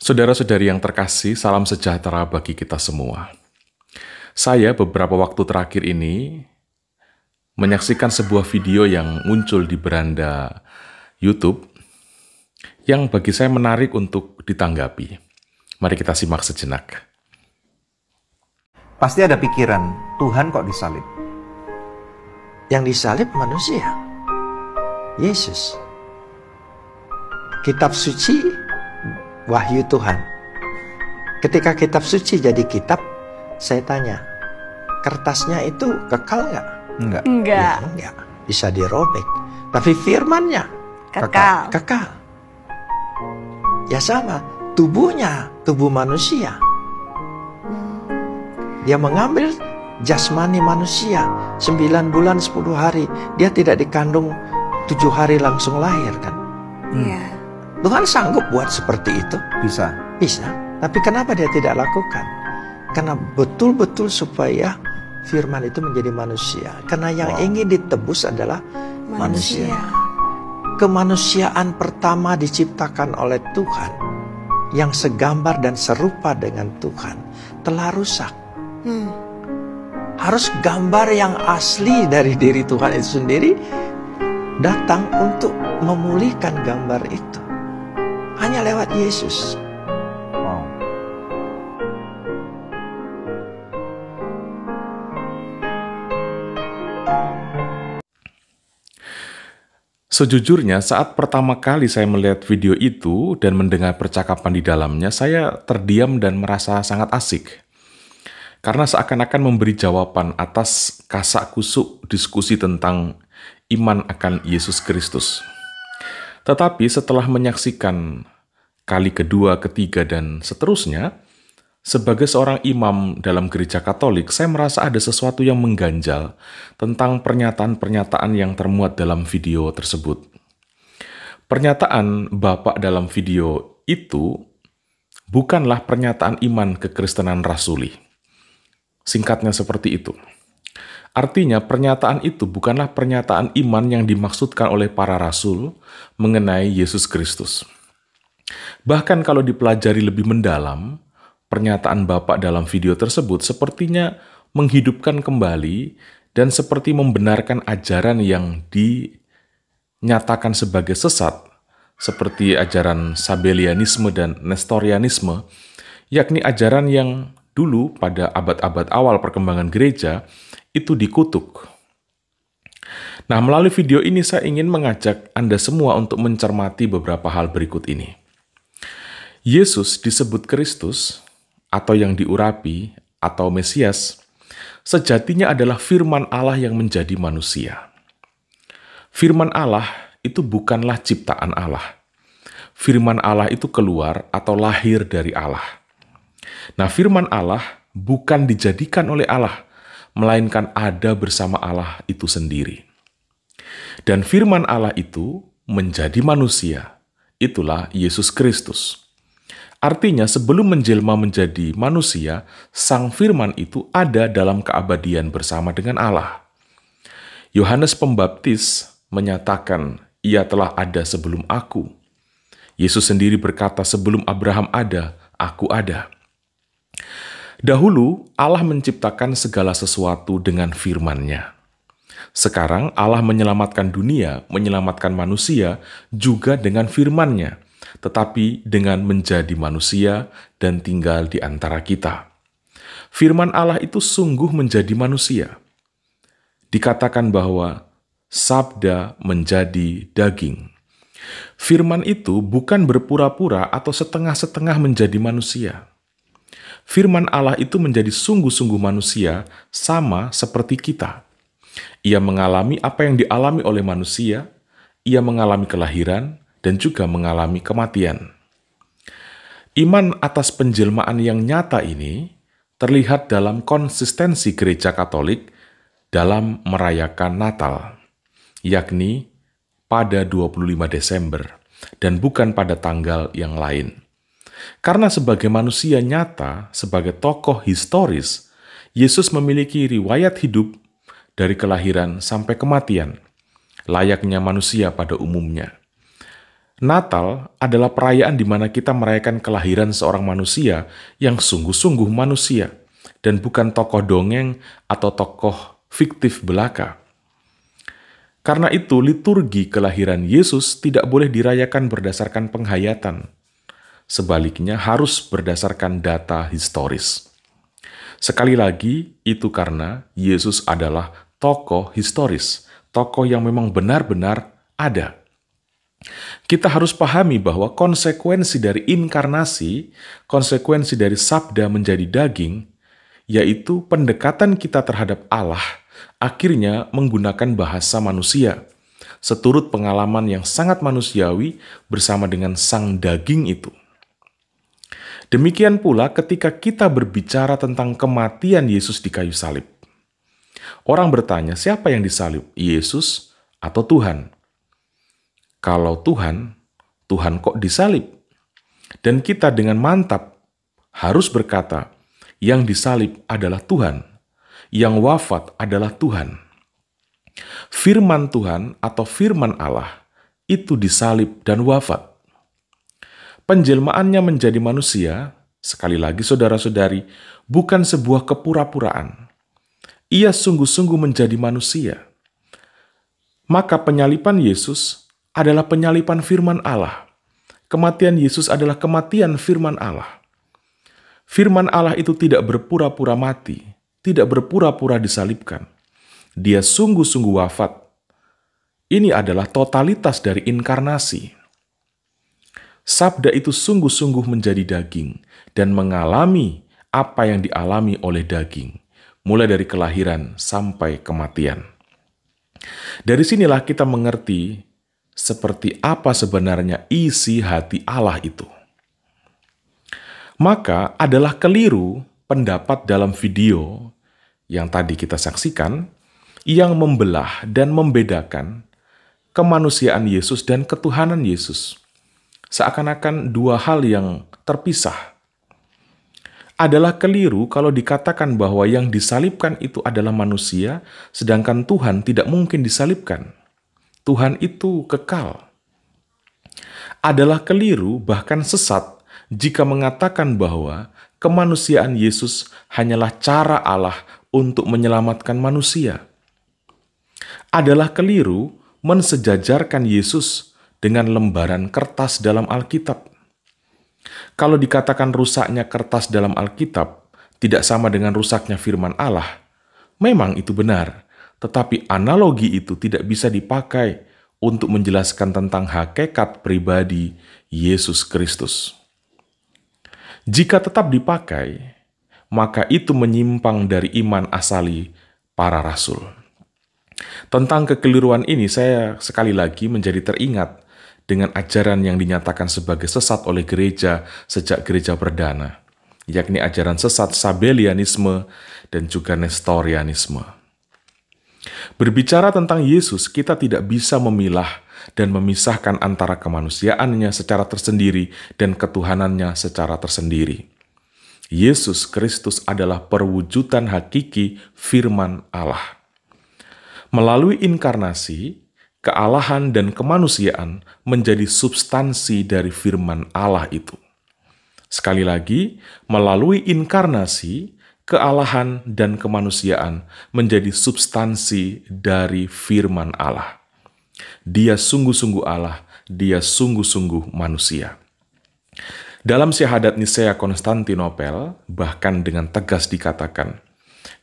Saudara-saudari yang terkasih, salam sejahtera bagi kita semua. Saya beberapa waktu terakhir ini menyaksikan sebuah video yang muncul di beranda YouTube yang bagi saya menarik untuk ditanggapi. Mari kita simak sejenak. Pasti ada pikiran, Tuhan kok disalib? Yang disalib manusia, Yesus. Kitab suci wahyu Tuhan. Ketika kitab suci jadi kitab, saya tanya, kertasnya itu kekal nggak? Enggak. Enggak. Ya, enggak. Bisa dirobek. Tapi firmannya kekal. Kekal. Ya sama, tubuhnya, tubuh manusia. Dia mengambil jasmani manusia 9 bulan 10 hari. Dia tidak dikandung 7 hari langsung lahir kan? Iya. Hmm. Tuhan sanggup buat seperti itu? Bisa. Bisa. Tapi kenapa dia tidak lakukan? Karena betul-betul supaya firman itu menjadi manusia. Karena yang wow. ingin ditebus adalah manusia. manusia. Kemanusiaan pertama diciptakan oleh Tuhan yang segambar dan serupa dengan Tuhan telah rusak. Hmm. Harus gambar yang asli dari diri Tuhan itu sendiri datang untuk memulihkan gambar itu hanya lewat Yesus. Sejujurnya, saat pertama kali saya melihat video itu dan mendengar percakapan di dalamnya, saya terdiam dan merasa sangat asik. Karena seakan-akan memberi jawaban atas kasak kusuk diskusi tentang iman akan Yesus Kristus. Tetapi setelah menyaksikan kali kedua, ketiga, dan seterusnya, sebagai seorang imam dalam gereja Katolik, saya merasa ada sesuatu yang mengganjal tentang pernyataan-pernyataan yang termuat dalam video tersebut. Pernyataan Bapak dalam video itu bukanlah pernyataan iman kekristenan rasuli. Singkatnya seperti itu. Artinya, pernyataan itu bukanlah pernyataan iman yang dimaksudkan oleh para rasul mengenai Yesus Kristus. Bahkan kalau dipelajari lebih mendalam, pernyataan Bapak dalam video tersebut sepertinya menghidupkan kembali dan seperti membenarkan ajaran yang dinyatakan sebagai sesat, seperti ajaran Sabelianisme dan Nestorianisme, yakni ajaran yang dulu pada abad-abad awal perkembangan gereja itu dikutuk. Nah, melalui video ini saya ingin mengajak Anda semua untuk mencermati beberapa hal berikut ini. Yesus disebut Kristus atau yang diurapi atau Mesias sejatinya adalah firman Allah yang menjadi manusia. Firman Allah itu bukanlah ciptaan Allah. Firman Allah itu keluar atau lahir dari Allah. Nah, firman Allah bukan dijadikan oleh Allah, melainkan ada bersama Allah itu sendiri. Dan firman Allah itu menjadi manusia. Itulah Yesus Kristus. Artinya sebelum menjelma menjadi manusia, sang firman itu ada dalam keabadian bersama dengan Allah. Yohanes Pembaptis menyatakan, ia telah ada sebelum aku. Yesus sendiri berkata, sebelum Abraham ada, aku ada. Dahulu, Allah menciptakan segala sesuatu dengan firman-Nya. Sekarang Allah menyelamatkan dunia, menyelamatkan manusia juga dengan firman-Nya tetapi dengan menjadi manusia dan tinggal di antara kita. Firman Allah itu sungguh menjadi manusia. Dikatakan bahwa sabda menjadi daging. Firman itu bukan berpura-pura atau setengah-setengah menjadi manusia. Firman Allah itu menjadi sungguh-sungguh manusia, sama seperti kita. Ia mengalami apa yang dialami oleh manusia, ia mengalami kelahiran, dan juga mengalami kematian. Iman atas penjelmaan yang nyata ini terlihat dalam konsistensi gereja Katolik dalam merayakan Natal, yakni pada 25 Desember dan bukan pada tanggal yang lain. Karena sebagai manusia nyata, sebagai tokoh historis, Yesus memiliki riwayat hidup dari kelahiran sampai kematian, layaknya manusia pada umumnya. Natal adalah perayaan di mana kita merayakan kelahiran seorang manusia yang sungguh-sungguh manusia dan bukan tokoh dongeng atau tokoh fiktif belaka. Karena itu, liturgi kelahiran Yesus tidak boleh dirayakan berdasarkan penghayatan. Sebaliknya, harus berdasarkan data historis. Sekali lagi, itu karena Yesus adalah tokoh historis, tokoh yang memang benar-benar ada. Kita harus pahami bahwa konsekuensi dari inkarnasi, konsekuensi dari sabda menjadi daging, yaitu pendekatan kita terhadap Allah, akhirnya menggunakan bahasa manusia. Seturut pengalaman yang sangat manusiawi bersama dengan sang daging itu. Demikian pula ketika kita berbicara tentang kematian Yesus di kayu salib. Orang bertanya, siapa yang disalib, Yesus atau Tuhan? Kalau Tuhan, Tuhan kok disalib? Dan kita dengan mantap harus berkata, yang disalib adalah Tuhan, yang wafat adalah Tuhan. Firman Tuhan atau firman Allah itu disalib dan wafat. Penjelmaannya menjadi manusia, sekali lagi saudara-saudari, bukan sebuah kepura-puraan. Ia sungguh-sungguh menjadi manusia. Maka penyalipan Yesus adalah penyalipan firman Allah. Kematian Yesus adalah kematian firman Allah. Firman Allah itu tidak berpura-pura mati, tidak berpura-pura disalibkan. Dia sungguh-sungguh wafat. Ini adalah totalitas dari inkarnasi. Sabda itu sungguh-sungguh menjadi daging dan mengalami apa yang dialami oleh daging, mulai dari kelahiran sampai kematian. Dari sinilah kita mengerti seperti apa sebenarnya isi hati Allah itu. Maka adalah keliru pendapat dalam video yang tadi kita saksikan yang membelah dan membedakan kemanusiaan Yesus dan ketuhanan Yesus. Seakan-akan dua hal yang terpisah. Adalah keliru kalau dikatakan bahwa yang disalibkan itu adalah manusia, sedangkan Tuhan tidak mungkin disalibkan Tuhan itu kekal. Adalah keliru, bahkan sesat, jika mengatakan bahwa kemanusiaan Yesus hanyalah cara Allah untuk menyelamatkan manusia. Adalah keliru mensejajarkan Yesus dengan lembaran kertas dalam Alkitab. Kalau dikatakan rusaknya kertas dalam Alkitab tidak sama dengan rusaknya firman Allah, memang itu benar. Tetapi analogi itu tidak bisa dipakai untuk menjelaskan tentang hakikat pribadi Yesus Kristus. Jika tetap dipakai, maka itu menyimpang dari iman asali para rasul. Tentang kekeliruan ini, saya sekali lagi menjadi teringat dengan ajaran yang dinyatakan sebagai sesat oleh gereja sejak gereja perdana, yakni ajaran sesat Sabelianisme dan juga Nestorianisme. Berbicara tentang Yesus, kita tidak bisa memilah dan memisahkan antara kemanusiaannya secara tersendiri dan ketuhanannya secara tersendiri. Yesus Kristus adalah perwujudan hakiki firman Allah. Melalui inkarnasi, kealahan dan kemanusiaan menjadi substansi dari firman Allah itu. Sekali lagi, melalui inkarnasi, kealahan dan kemanusiaan menjadi substansi dari firman Allah. Dia sungguh-sungguh Allah, dia sungguh-sungguh manusia. Dalam syahadat Nisea Konstantinopel, bahkan dengan tegas dikatakan,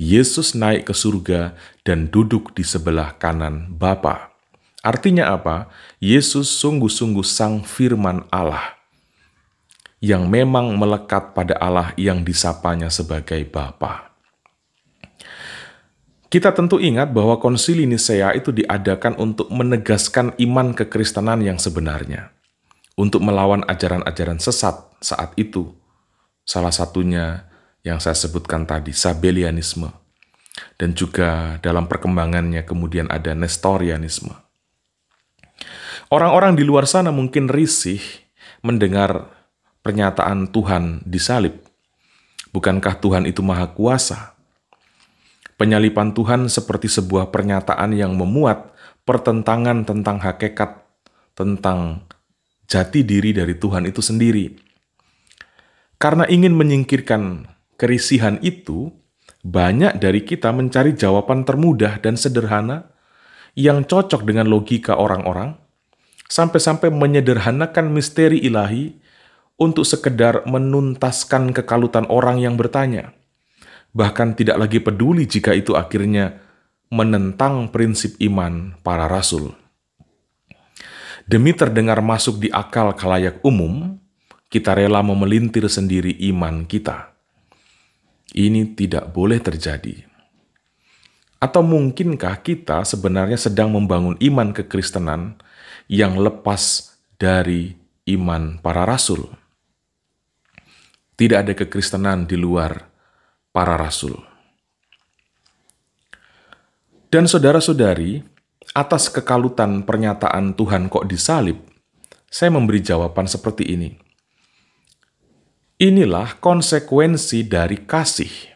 Yesus naik ke surga dan duduk di sebelah kanan Bapa. Artinya apa? Yesus sungguh-sungguh sang firman Allah yang memang melekat pada Allah yang disapanya sebagai Bapa. Kita tentu ingat bahwa konsili Nicea itu diadakan untuk menegaskan iman kekristenan yang sebenarnya, untuk melawan ajaran-ajaran sesat saat itu. Salah satunya yang saya sebutkan tadi, Sabelianisme. Dan juga dalam perkembangannya kemudian ada Nestorianisme. Orang-orang di luar sana mungkin risih mendengar pernyataan Tuhan disalib? Bukankah Tuhan itu Maha Kuasa? Penyalipan Tuhan seperti sebuah pernyataan yang memuat pertentangan tentang hakikat, tentang jati diri dari Tuhan itu sendiri. Karena ingin menyingkirkan kerisihan itu, banyak dari kita mencari jawaban termudah dan sederhana yang cocok dengan logika orang-orang, sampai-sampai menyederhanakan misteri ilahi untuk sekedar menuntaskan kekalutan orang yang bertanya. Bahkan tidak lagi peduli jika itu akhirnya menentang prinsip iman para rasul. Demi terdengar masuk di akal kalayak umum, kita rela memelintir sendiri iman kita. Ini tidak boleh terjadi. Atau mungkinkah kita sebenarnya sedang membangun iman kekristenan yang lepas dari iman para rasul? Tidak ada kekristenan di luar para rasul. Dan saudara-saudari, atas kekalutan pernyataan Tuhan kok disalib, saya memberi jawaban seperti ini. Inilah konsekuensi dari kasih.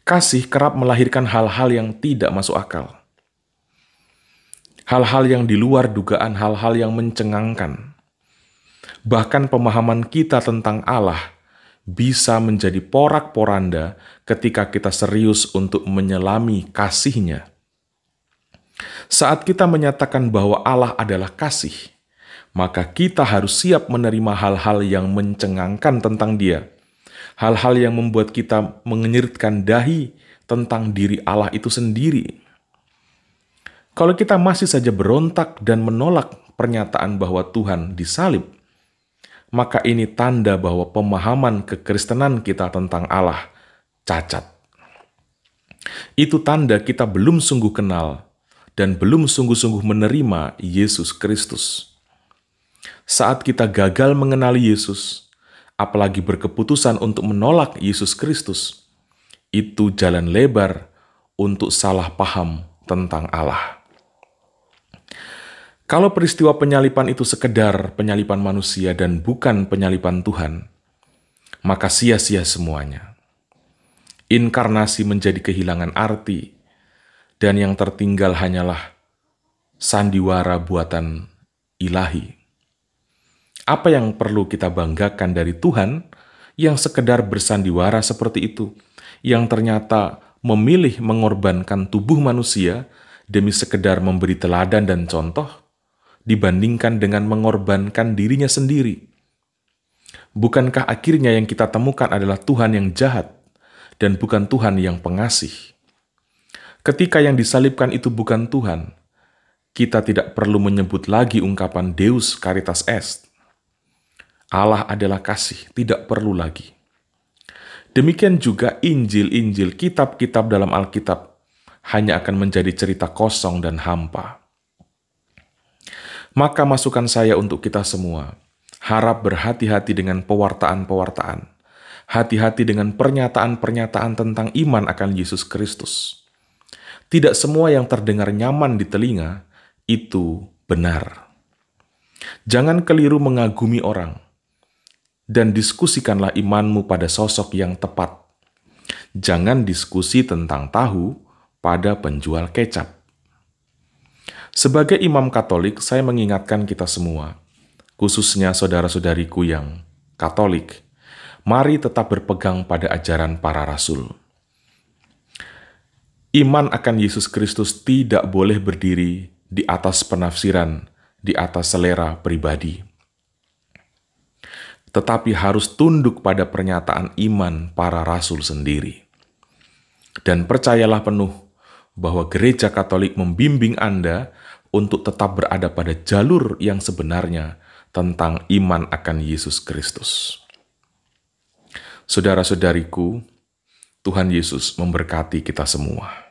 Kasih kerap melahirkan hal-hal yang tidak masuk akal. Hal-hal yang di luar dugaan, hal-hal yang mencengangkan. Bahkan pemahaman kita tentang Allah bisa menjadi porak-poranda ketika kita serius untuk menyelami kasihnya. Saat kita menyatakan bahwa Allah adalah kasih, maka kita harus siap menerima hal-hal yang mencengangkan tentang dia. Hal-hal yang membuat kita mengenyirkan dahi tentang diri Allah itu sendiri. Kalau kita masih saja berontak dan menolak pernyataan bahwa Tuhan disalib, maka ini tanda bahwa pemahaman kekristenan kita tentang Allah cacat. Itu tanda kita belum sungguh kenal dan belum sungguh-sungguh menerima Yesus Kristus. Saat kita gagal mengenali Yesus, apalagi berkeputusan untuk menolak Yesus Kristus, itu jalan lebar untuk salah paham tentang Allah. Kalau peristiwa penyalipan itu sekedar penyalipan manusia dan bukan penyalipan Tuhan, maka sia-sia semuanya. Inkarnasi menjadi kehilangan arti, dan yang tertinggal hanyalah sandiwara buatan ilahi. Apa yang perlu kita banggakan dari Tuhan yang sekedar bersandiwara seperti itu, yang ternyata memilih mengorbankan tubuh manusia demi sekedar memberi teladan dan contoh? dibandingkan dengan mengorbankan dirinya sendiri. Bukankah akhirnya yang kita temukan adalah Tuhan yang jahat dan bukan Tuhan yang pengasih? Ketika yang disalibkan itu bukan Tuhan, kita tidak perlu menyebut lagi ungkapan Deus Caritas Est. Allah adalah kasih, tidak perlu lagi. Demikian juga Injil-Injil, kitab-kitab dalam Alkitab hanya akan menjadi cerita kosong dan hampa. Maka masukan saya untuk kita semua, harap berhati-hati dengan pewartaan-pewartaan. Hati-hati dengan pernyataan-pernyataan tentang iman akan Yesus Kristus. Tidak semua yang terdengar nyaman di telinga itu benar. Jangan keliru mengagumi orang, dan diskusikanlah imanmu pada sosok yang tepat. Jangan diskusi tentang tahu pada penjual kecap. Sebagai imam Katolik, saya mengingatkan kita semua, khususnya saudara-saudariku yang Katolik, mari tetap berpegang pada ajaran para rasul. Iman akan Yesus Kristus tidak boleh berdiri di atas penafsiran, di atas selera pribadi, tetapi harus tunduk pada pernyataan iman para rasul sendiri. Dan percayalah penuh bahwa gereja Katolik membimbing Anda untuk tetap berada pada jalur yang sebenarnya tentang iman akan Yesus Kristus. Saudara-saudariku, Tuhan Yesus memberkati kita semua.